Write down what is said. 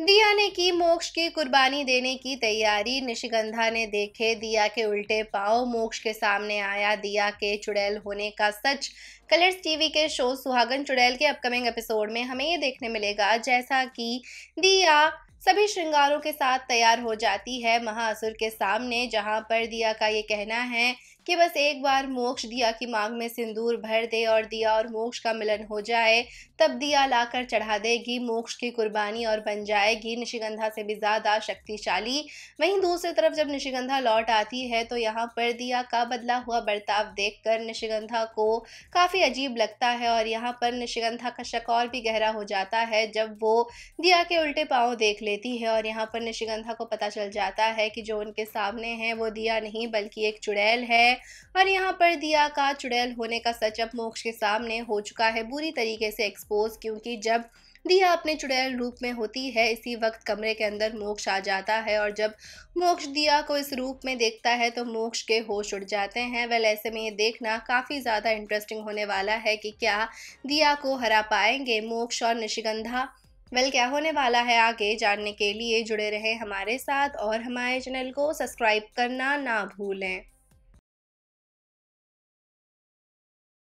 दिया ने की मोक्ष की कुर्बानी देने की तैयारी निशिगंधा ने देखे दिया के उल्टे पाओ मोक्ष के सामने आया दिया के चुड़ैल होने का सच कलर्स टीवी के शो सुहागन चुड़ैल के अपकमिंग एपिसोड में हमें ये देखने मिलेगा जैसा कि दिया सभी श्रृंगारों के साथ तैयार हो जाती है महाअसुर के सामने जहां पर दिया का ये कहना है कि बस एक बार मोक्ष दिया की मांग में सिंदूर भर दे और दिया और मोक्ष का मिलन हो जाए तब दिया लाकर चढ़ा देगी मोक्ष की कुर्बानी और बन जाएगी निशिगंधा से भी ज़्यादा शक्तिशाली वहीं दूसरी तरफ जब निशिगंधा लौट आती है तो यहाँ पर दिया का बदला हुआ बर्ताव देखकर निशिगंधा को काफ़ी अजीब लगता है और यहाँ पर निशिगंधा का शक और भी गहरा हो जाता है जब वो दिया के उल्टे पाँव देख ले देती है और यहाँ पर निशिगंधा को पता चल जाता है कि जो उनके सामने है वो दिया नहीं बल्कि एक चुड़ैल है और यहाँ पर दिया का चुड़ैल होने का सच अब मोक्ष के सामने हो चुका है बुरी तरीके से एक्सपोज क्योंकि जब दिया अपने चुड़ैल रूप में होती है इसी वक्त कमरे के अंदर मोक्ष आ जाता है और जब मोक्ष दिया को इस रूप में देखता है तो मोक्ष के होश उड़ जाते हैं वेल ऐसे में ये देखना काफ़ी ज़्यादा इंटरेस्टिंग होने वाला है कि क्या दिया को हरा पाएंगे मोक्ष और निशिगंधा वेल क्या होने वाला है आगे जानने के लिए जुड़े रहें हमारे साथ और हमारे चैनल को सब्सक्राइब करना ना भूलें